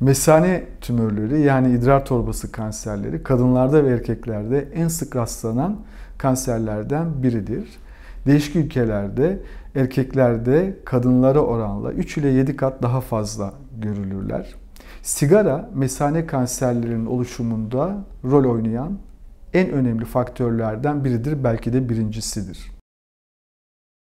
Mesane tümörleri yani idrar torbası kanserleri kadınlarda ve erkeklerde en sık rastlanan kanserlerden biridir. Değişik ülkelerde erkeklerde kadınlara oranla 3 ile 7 kat daha fazla görülürler. Sigara mesane kanserlerinin oluşumunda rol oynayan en önemli faktörlerden biridir, belki de birincisidir.